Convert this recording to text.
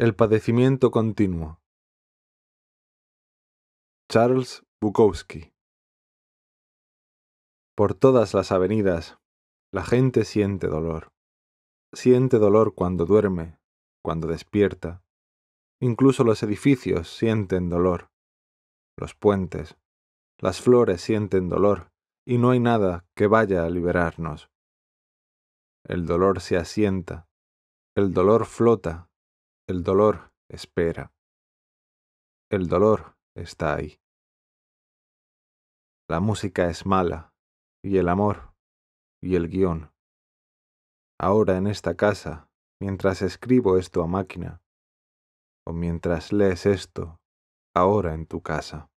El padecimiento continuo. Charles Bukowski. Por todas las avenidas, la gente siente dolor. Siente dolor cuando duerme, cuando despierta. Incluso los edificios sienten dolor. Los puentes, las flores sienten dolor, y no hay nada que vaya a liberarnos. El dolor se asienta, el dolor flota el dolor espera. El dolor está ahí. La música es mala, y el amor, y el guión. Ahora en esta casa, mientras escribo esto a máquina, o mientras lees esto, ahora en tu casa.